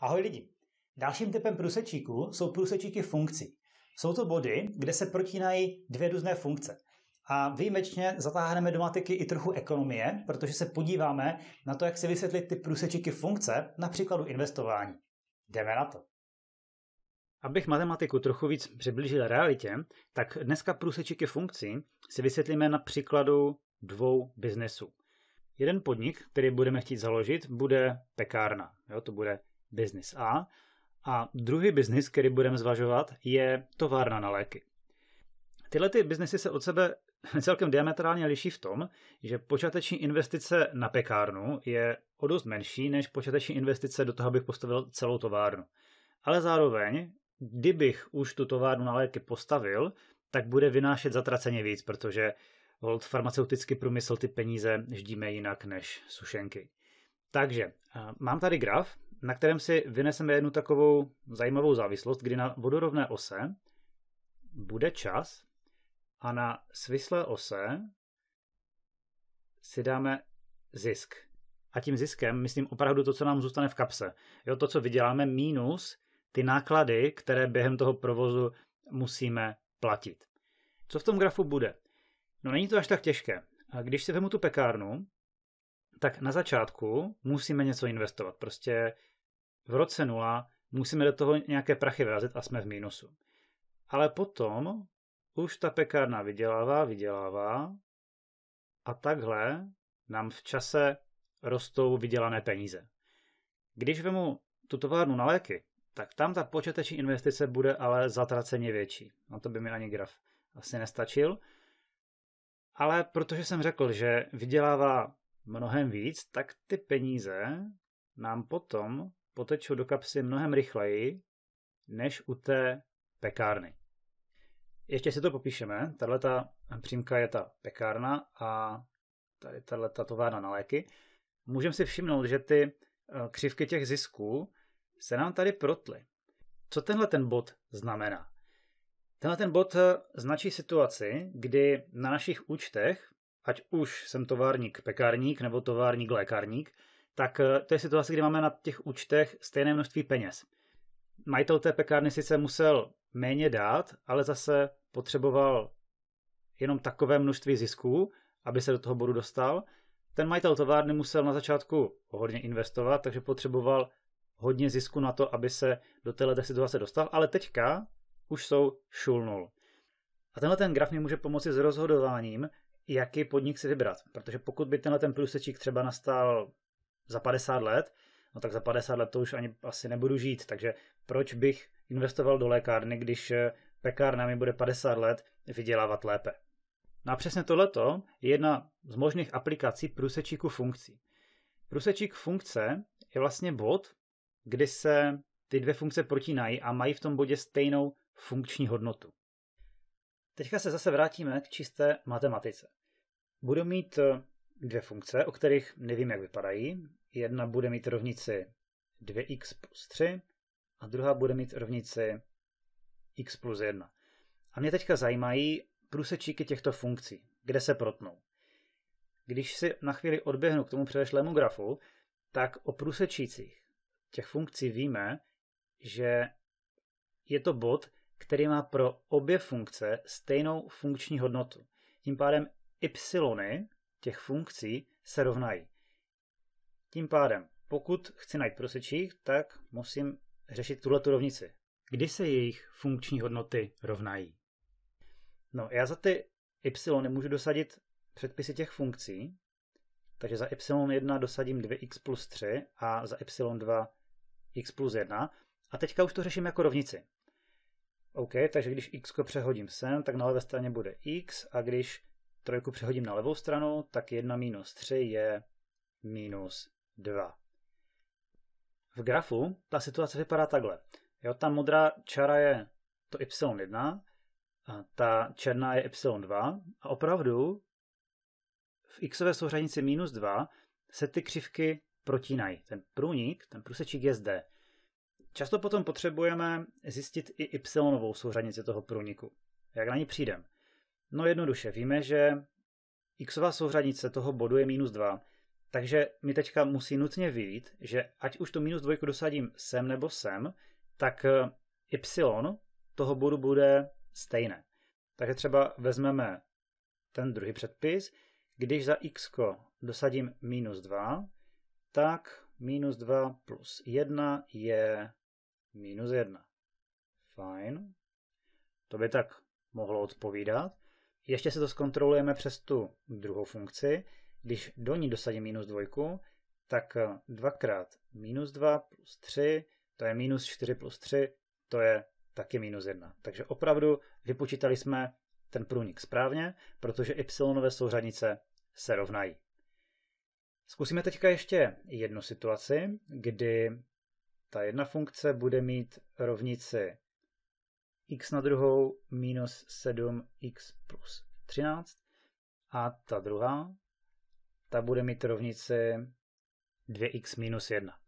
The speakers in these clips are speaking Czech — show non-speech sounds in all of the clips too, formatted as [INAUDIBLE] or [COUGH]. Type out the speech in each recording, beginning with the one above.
Ahoj lidi! Dalším typem průsečíků jsou průsečíky funkcí. Jsou to body, kde se protínají dvě různé funkce. A výjimečně zatáhneme do matiky i trochu ekonomie, protože se podíváme na to, jak se vysvětlit ty průsečíky funkce na příkladu investování. Jdeme na to. Abych matematiku trochu víc přiblížil realitě, tak dneska průsečíky funkcí si vysvětlíme na příkladu dvou biznesů. Jeden podnik, který budeme chtít založit, bude pekárna. Jo, to bude biznis A. A druhý biznis, který budeme zvažovat, je továrna na léky. Tyhle ty biznesy se od sebe [LAUGHS] celkem diametrálně liší v tom, že počáteční investice na pekárnu je o dost menší než počáteční investice do toho, abych postavil celou továrnu. Ale zároveň, kdybych už tu továrnu na léky postavil, tak bude vynášet zatraceně víc, protože hold farmaceutický průmysl ty peníze ždíme jinak než sušenky. Takže eh, mám tady graf, na kterém si vyneseme jednu takovou zajímavou závislost, kdy na vodorovné ose bude čas a na svislé ose si dáme zisk. A tím ziskem myslím opravdu to, co nám zůstane v kapse. Jo, to, co vyděláme, minus ty náklady, které během toho provozu musíme platit. Co v tom grafu bude? No není to až tak těžké. A když si vemu tu pekárnu, tak na začátku musíme něco investovat. Prostě v roce nula musíme do toho nějaké prachy vrazit a jsme v mínusu. Ale potom už ta pekárna vydělává, vydělává a takhle nám v čase rostou vydělané peníze. Když vemu tu továrnu na léky, tak tam ta počáteční investice bude ale zatraceně větší. Na to by mi ani graf asi nestačil. Ale protože jsem řekl, že vydělává mnohem víc, tak ty peníze nám potom potečou do kapsy mnohem rychleji, než u té pekárny. Ještě si to popíšeme. Tahle ta přímka je ta pekárna a tady tahle ta továrna na léky. Můžeme si všimnout, že ty eh, křivky těch zisků se nám tady protly. Co tenhle ten bod znamená? Tenhle ten bod eh, značí situaci, kdy na našich účtech ať už jsem továrník pekárník nebo továrník lékárník, tak eh, to je situace, kdy máme na těch účtech stejné množství peněz. Majitel té pekárny sice musel méně dát, ale zase potřeboval jenom takové množství zisků, aby se do toho bodu dostal. Ten majitel továrny musel na začátku hodně investovat, takže potřeboval hodně zisku na to, aby se do této situace dostal, ale teďka už jsou šulnul. A tenhle ten graf mi může pomoci s rozhodováním, jaký podnik si vybrat. Protože pokud by tenhle ten průsečík třeba nastal za 50 let, no tak za 50 let to už ani asi nebudu žít. Takže proč bych investoval do lékárny, když eh, pekárna mi bude 50 let vydělávat lépe? No a přesně tohleto je jedna z možných aplikací průsečíku funkcí. Průsečík funkce je vlastně bod, kdy se ty dvě funkce protínají a mají v tom bodě stejnou funkční hodnotu. Teďka se zase vrátíme k čisté matematice. Budu mít eh, dvě funkce, o kterých nevím, jak vypadají. Jedna bude mít rovnici 2x plus 3 a druhá bude mít rovnici x plus 1. A mě teďka zajímají průsečíky těchto funkcí, kde se protnou. Když si na chvíli odběhnu k tomu předešlému grafu, tak o průsečících těch funkcí víme, že je to bod, který má pro obě funkce stejnou funkční hodnotu. Tím pádem y těch funkcí se rovnají. Tím pádem, pokud chci najít prosečík, tak musím řešit tuto rovnici. Kdy se jejich funkční hodnoty rovnají? No, já za ty y můžu dosadit předpisy těch funkcí, takže za y1 dosadím 2x plus 3 a za y2 x plus 1. A teďka už to řeším jako rovnici. OK, takže když x přehodím sem, tak na levé straně bude x a když trojku přehodím na levou stranu, tak 1 minus 3 je minus 2. V grafu ta situace vypadá takhle. Jo, ta modrá čara je to y1, a ta černá je y2 a opravdu v xové souřadnici minus 2 se ty křivky protínají. Ten průnik, ten průsečík je zde. Často potom potřebujeme zjistit i y souřadnici toho průniku. Jak na ní přijdem? No jednoduše, víme, že x souřadnice toho bodu je minus 2, takže mi teďka musí nutně vyjít, že ať už tu minus dvojku dosadím sem nebo sem, tak eh, y toho bodu bude stejné. Takže třeba vezmeme ten druhý předpis, když za x dosadím minus 2, tak minus 2 plus 1 je minus 1. Fajn. To by tak mohlo odpovídat. Ještě se to zkontrolujeme přes tu druhou funkci. Když do ní dosadím minus 2, tak 2x eh, minus 2 plus 3, to je minus 4 plus 3, to je taky minus 1. Takže opravdu vypočítali jsme ten průnik správně, protože y souřadnice se rovnají. Zkusíme teďka ještě jednu situaci, kdy ta jedna funkce bude mít rovnici x na druhou minus 7x plus 13 a ta druhá, ta bude mít rovnici 2x minus 1.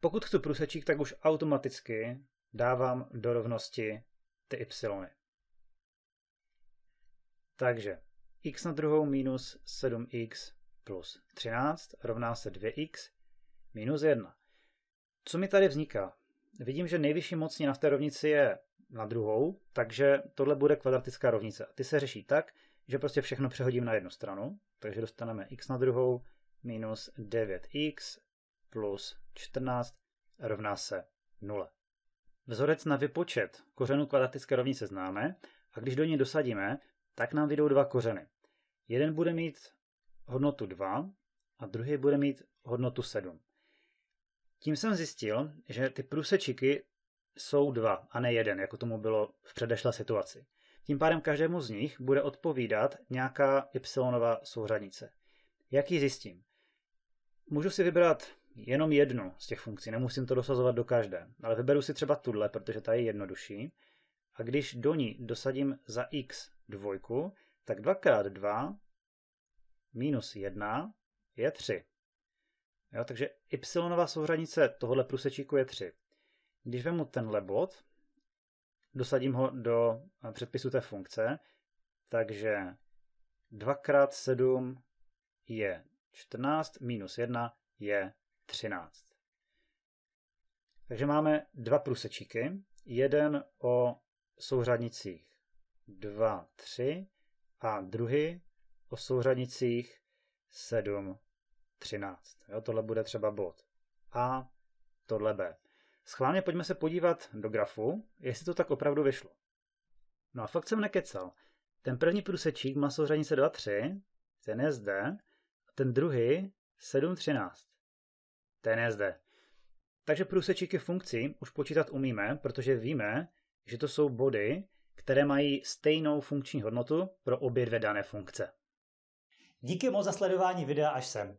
Pokud chci průsečík, tak už automaticky dávám do rovnosti ty y. Takže x na druhou minus 7x plus 13 rovná se 2x minus 1. Co mi tady vzniká? Vidím, že nejvyšší mocní na té rovnici je na druhou, takže tohle bude kvadratická rovnice. Ty se řeší tak, že prostě všechno přehodím na jednu stranu, takže dostaneme x na druhou minus 9x plus 14 rovná se 0. Vzorec na vypočet kořenů kvadratické rovnice známe a když do něj dosadíme, tak nám vyjdou dva kořeny. Jeden bude mít hodnotu 2 a druhý bude mít hodnotu 7. Tím jsem zjistil, že ty průsečiky jsou dva a ne jeden, jako tomu bylo v předešlé situaci. Tím pádem každému z nich bude odpovídat nějaká y souřadnice. Jak ji zjistím? Můžu si vybrat jenom jednu z těch funkcí, nemusím to dosazovat do každé, ale vyberu si třeba tuhle, protože ta je jednodušší. A když do ní dosadím za x dvojku, tak 2 x 2 minus 1 je 3. Jo, takže y souřadnice tohohle průsečíku je 3. Když vemu tenhle bod, dosadím ho do eh, předpisu té funkce, takže 2 x 7 je 14, minus 1 je 13. Takže máme dva průsečíky, jeden o souřadnicích 2, 3 a druhý o souřadnicích 7, 13. Jo, tohle bude třeba bod A, tohle B. Schválně pojďme se podívat do grafu, jestli to tak opravdu vyšlo. No a fakt jsem nekecal. Ten první průsečík má souřadnice 2.3, ten je zde, a ten druhý 7.13, ten je zde. Takže průsečíky funkcí už počítat umíme, protože víme, že to jsou body, které mají stejnou funkční hodnotu pro obě dvě dané funkce. Díky moc za sledování videa až sem.